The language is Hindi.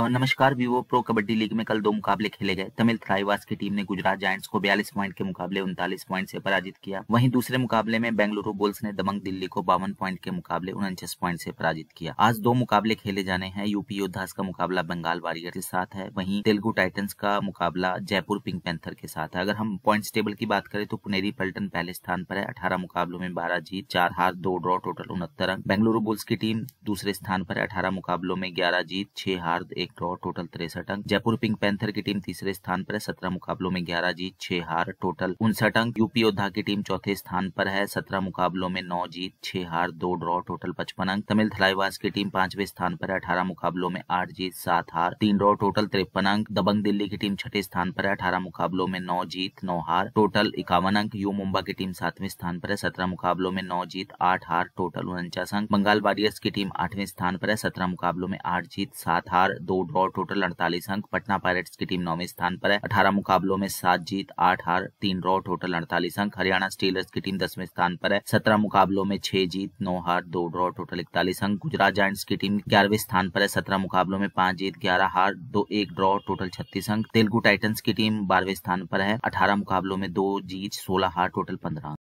नमस्कार वीवो प्रो कबड्डी लीग में कल दो मुकाबले खेले गए तमिल थ्राइवास की टीम ने गुजरात जायंट्स को 42 पॉइंट के मुकाबले उनतालीस पॉइंट से पराजित किया वहीं दूसरे मुकाबले में बेंगलुरु बुल्स ने दमंग दिल्ली को बावन पॉइंट के मुकाबले उनचास पॉइंट से पराजित किया आज दो मुकाबले खेले जाने हैं यूपी योद्धास का मुकाबला बंगाल वॉरियर के साथ है वहीं तेलुगु टाइटन्स का मुकाबला जयपुर पिंक पैंथर के साथ है अगर हम पॉइंट टेबल की बात करें तो पुनेरी पल्टन पहले स्थान पर है अठारह मुकाबलों में बारह जीत चार हार दो ड्रॉ टोटल उनहत्तर अंक बेंगलुरु बुल्स की टीम दूसरे स्थान पर है अठारह मुकाबलों में ग्यारह जीत छह हार एक एक ड्रॉ टोटल तिरसठ अंक जयपुर पिंक पैंथर की टीम तीसरे स्थान पर है सत्रह मुकाबलों में ग्यारह जीत छह हार टोटल उनसठ अंक यूपी योद्धा की टीम चौथे स्थान पर है सत्रह मुकाबलों में नौ जीत छह हार दो ड्रॉ टोटल पचपन अंक तमिल थलाईवास की टीम पांचवे स्थान पर है अठारह मुकाबलों में आठ जीत सात हार तीन ड्रॉ टोटल तिरपन अंक दबंग दिल्ली की टीम छठे स्थान पर है अठारह मुकाबलों में नौ जीत नौ हार टोटल इक्यावन अंक यू मुंबा की टीम सातवें स्थान पर है सत्रह मुकाबलों में नौ जीत आठ हार टोटल उनचास अंक बंगाल वॉरियर्स की टीम आठवें स्थान पर है सत्रह मुकाबलों में आठ जीत सात हार दो दो ड्रॉ टोटल अड़तालीस अंक पटना पायरेट्स की टीम नौवे स्थान पर है अठारह मुकाबलों में सात जीत आठ हार तीन ड्रॉ टोटल अड़तालीस अंक हरियाणा स्टीलर्स की टीम दसवें स्थान पर है सत्रह मुकाबलों में छह जीत नौ हार दो ड्रॉ टोटल इकतालीस अंक गुजरात जायंट्स की टीम ग्यारहवें स्थान पर है सत्रह मुकाबलों में पांच जीत ग्यारह हार दो एक ड्रॉ टोटल छत्तीस अंक तेलुगु टाइटन्स की टीम बारहवें स्थान पर है अठारह मुकाबलों में दो जीत सोलह हार टोटल पंद्रह